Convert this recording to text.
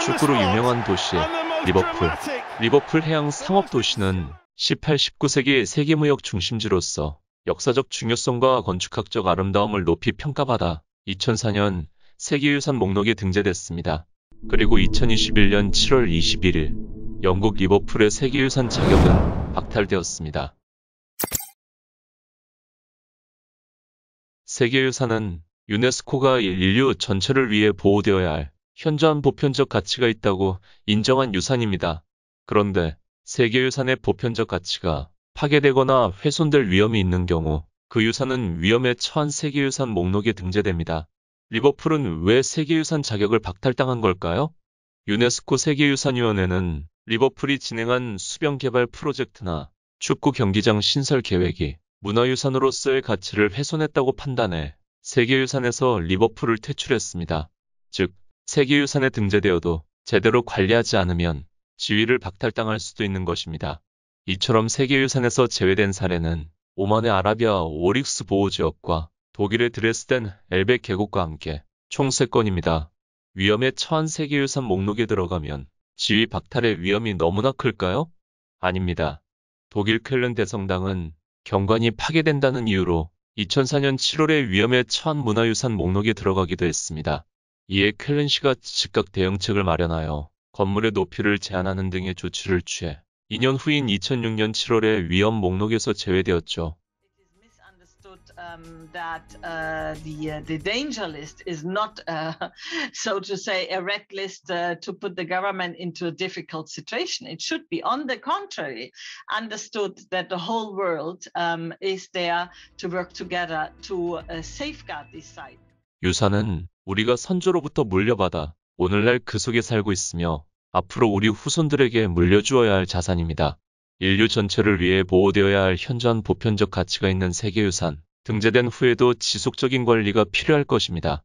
축구로 유명한 도시 리버풀. 리버풀 해양 상업 도시는 18, 19세기 세계 무역 중심지로서 역사적 중요성과 건축학적 아름다움을 높이 평가받아 2004년 세계유산 목록에 등재됐습니다. 그리고 2021년 7월 21일 영국 리버풀의 세계유산 자격은 박탈되었습니다. 세계유산은 유네스코가 인류 전체를 위해 보호되어야 할 현저한 보편적 가치가 있다고 인정한 유산입니다. 그런데 세계유산의 보편적 가치가 파괴되거나 훼손될 위험이 있는 경우 그 유산은 위험에 처한 세계유산 목록에 등재됩니다. 리버풀은 왜 세계유산 자격을 박탈당한 걸까요? 유네스코 세계유산위원회는 리버풀이 진행한 수변 개발 프로젝트나 축구 경기장 신설 계획이 문화유산으로서의 가치를 훼손했다고 판단해 세계유산에서 리버풀을 퇴출했습니다. 즉, 세계유산에 등재되어도 제대로 관리하지 않으면 지위를 박탈당할 수도 있는 것입니다. 이처럼 세계유산에서 제외된 사례는 오만의 아라비아 오릭스 보호지역과 독일의 드레스덴 엘베 계곡과 함께 총 3건입니다. 위험에 처한 세계유산 목록에 들어가면 지위 박탈의 위험이 너무나 클까요? 아닙니다. 독일 쾰른 대성당은 경관이 파괴된다는 이유로 2004년 7월에 위험에 처한 문화유산 목록에 들어가기도 했습니다. 이에 켈른시가 즉각 대응책을 마련하여 건물의 높이를 제한하는 등의 조치를 취해 2년 후인 2006년 7월에 위험 목록에서 제외되었죠. Um, that uh, the uh, the danger list is not, uh, so to say, a red list to put the government into a difficult situation. It should be, on the contrary, understood that the whole world um, is there to work together to safeguard this site. 유산은 우리가 선조로부터 물려받아 오늘날 그 속에 살고 있으며 앞으로 우리 후손들에게 물려주어야 할 자산입니다. 인류 전체를 위해 보호되어야 할현존 보편적 가치가 있는 세계유산, 등재된 후에도 지속적인 관리가 필요할 것입니다.